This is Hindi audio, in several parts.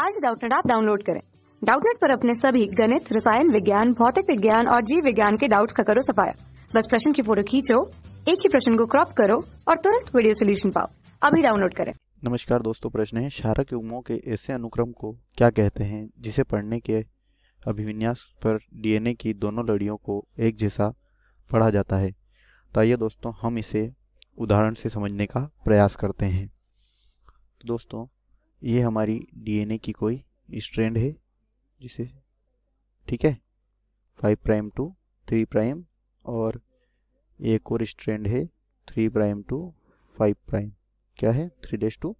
आज डाउटनेट आप डाउनलोड करें डाउटनेट पर अपने सभी गणित रसायन विज्ञान भौतिक विज्ञान और जीव विज्ञान के डाउट्स का करो सफाया बस प्रश्न की फोटो खींचो एक ही प्रश्न को क्रॉप करो और तुरंत वीडियो सोल्यूशन पाओ अभी डाउनलोड करें नमस्कार दोस्तों प्रश्न है शारक युग्मों के ऐसे अनुक्रम को क्या कहते हैं जिसे पढ़ने के अभिविन्यास पर डीएनए की दोनों लड़ियों को एक जैसा पढ़ा जाता है तो आइए दोस्तों हम इसे उदाहरण से समझने का प्रयास करते हैं दोस्तों ये हमारी डीएनए की कोई स्ट्रेंड है जिसे ठीक है five prime two three prime और एक और स्ट्रेंड है three prime two five prime क्या है three dash two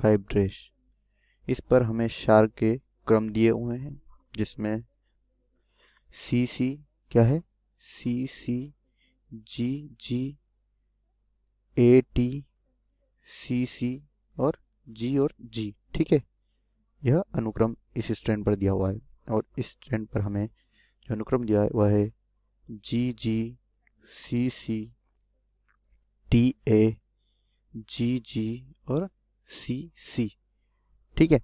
five dash इस पर हमें शार्क के क्रम दिए हुए हैं जिसमें सी सी क्या है सी सी जी जी ए टी सी सी और जी और जी ठीक है यह अनुक्रम इस स्टैंड पर दिया हुआ है और इस स्टैंड पर हमें जो अनुक्रम दिया हुआ है जी जी सी सी टी ए जी जी और सी सी ठीक है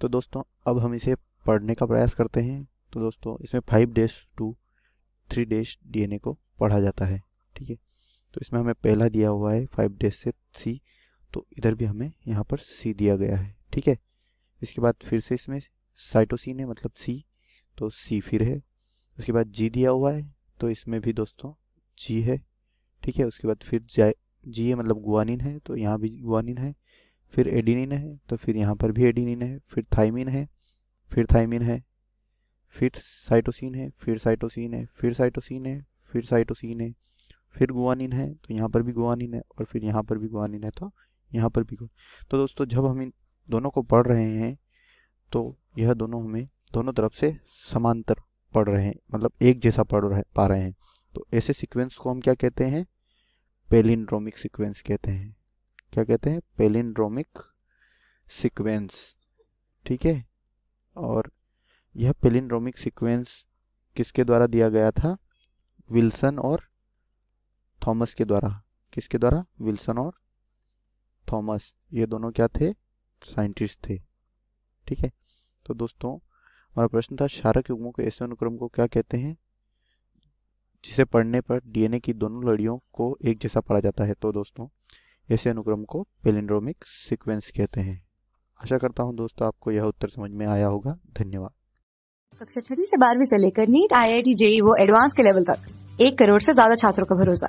तो दोस्तों अब हम इसे पढ़ने का प्रयास करते हैं तो दोस्तों इसमें five days two three dash DNA को पढ़ा जाता है ठीक है तो इसमें हमें पहला दिया हुआ है फाइव डेज से सी तो इधर भी हमें यहाँ पर सी दिया गया है ठीक है इसके बाद फिर से इसमें साइटोसिन है मतलब सी तो सी फिर है उसके बाद जी दिया हुआ है तो इसमें भी दोस्तों जी है ठीक है उसके बाद फिर जाए जी है मतलब गुआनिन है तो यहाँ भी गुआनिन है फिर एडिनिन है तो फिर यहाँ पर भी एडिनिन है फिर थाइमिन है फिर थाइमिन है फिर साइटोसिन है फिर साइटोसिन है फिर साइटोसिन है फिर साइटोसिन है फिर गुआनिन है तो यहाँ पर भी गुआनिन है और फिर यहाँ पर भी गुआनिन है तो यहाँ पर भी तो दोस्तों जब हम इन दोनों को पढ़ रहे हैं तो यह दोनों हमें दोनों तरफ से समांतर पढ़ रहे हैं मतलब एक जैसा पढ़ रहे पा रहे हैं तो ऐसे सिक्वेंस को हम क्या कहते हैं पेलिंड्रोमिक सिक्वेंस कहते हैं क्या कहते हैं पेलिंड्रोमिक सिक्वेंस ठीक है और यह पेलिनड्रोमिक सिक्वेंस किसके द्वारा दिया गया था विल्सन और थॉमस के द्वारा किसके द्वारा विल्सन और थॉमस ये दोनों क्या थे साइंटिस्ट थे ठीक है तो दोस्तों हमारा प्रश्न था शारक युग्मों के ऐसे अनुक्रम को क्या कहते हैं जिसे पढ़ने पर डीएनए की दोनों लड़ियों को एक जैसा पढ़ा जाता है तो दोस्तों ऐसे अनुक्रम को पेलिंड्रोमिक सीक्वेंस कहते हैं आशा करता हूं दोस्तों आपको यह उत्तर समझ में आया होगा धन्यवाद कक्षा छठी से बारहवीं से लेकर NEET I I T JEE वो एडवांस के लेवल तक एक करोड़ से ज्यादा छात्रों का भरोसा